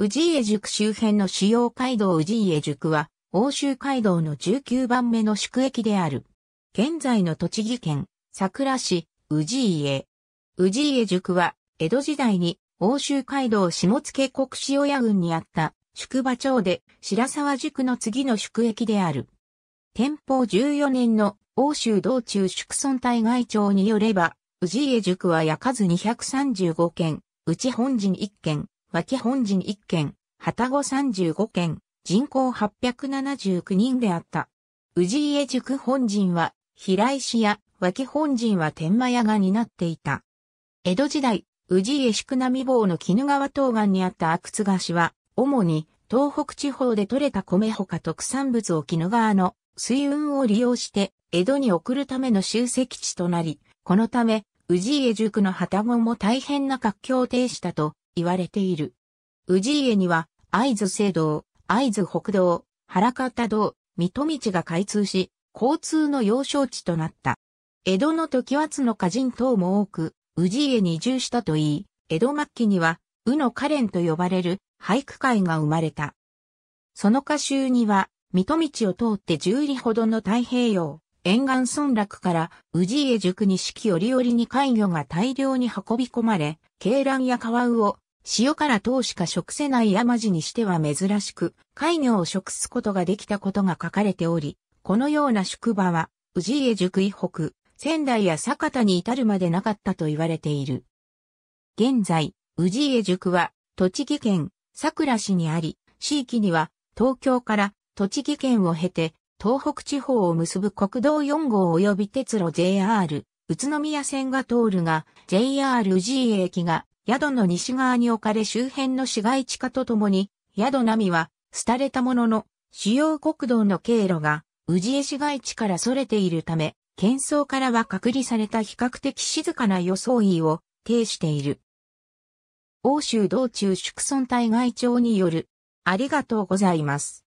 宇治家塾周辺の主要街道宇治家塾は、欧州街道の19番目の宿駅である。現在の栃木県、桜市、宇治家。治家塾は、江戸時代に、欧州街道下野国塩屋郡にあった、宿場町で、白沢宿の次の宿駅である。天保14年の欧州道中宿村対外町によれば、宇治家塾は焼かず235件、うち本陣1件、脇本陣1件、旗子35件、人口879人であった。宇治家塾本陣は、平石や脇本陣は天満屋が担っていた。江戸時代、宇治家宿並坊の絹川東岸にあった阿久津菓子は、主に東北地方で採れた米ほか特産物を絹川の水運を利用して江戸に送るための集積地となり、このため、宇治家塾の旗子も大変な活況を呈したと言われている。治家には、会津聖堂、会津北道、原方道、水戸道が開通し、交通の要衝地となった。江戸の時はつの家人等も多く、治家に移住したといい、江戸末期には、宇野可憐と呼ばれる俳句会が生まれた。その歌集には、水戸道を通って十里ほどの太平洋、沿岸村落から、治家塾に四季折々に海魚が大量に運び込まれ、鶏卵や川魚、塩から糖しか食せない山路にしては珍しく、海魚を食すことができたことが書かれており、このような宿場は、治家宿以北、仙台や酒田に至るまでなかったと言われている。現在、治家宿は、栃木県桜市にあり、地域には、東京から栃木県を経て、東北地方を結ぶ国道4号及び鉄路 JR、宇都宮線が通るが、JR 氏家駅が宿の西側に置かれ周辺の市街地化とともに、宿並みは、廃れたものの、主要国道の経路が、宇治江市街地から逸れているため、喧騒からは隔離された比較的静かな装いを呈している。欧州道中宿村対外長による、ありがとうございます。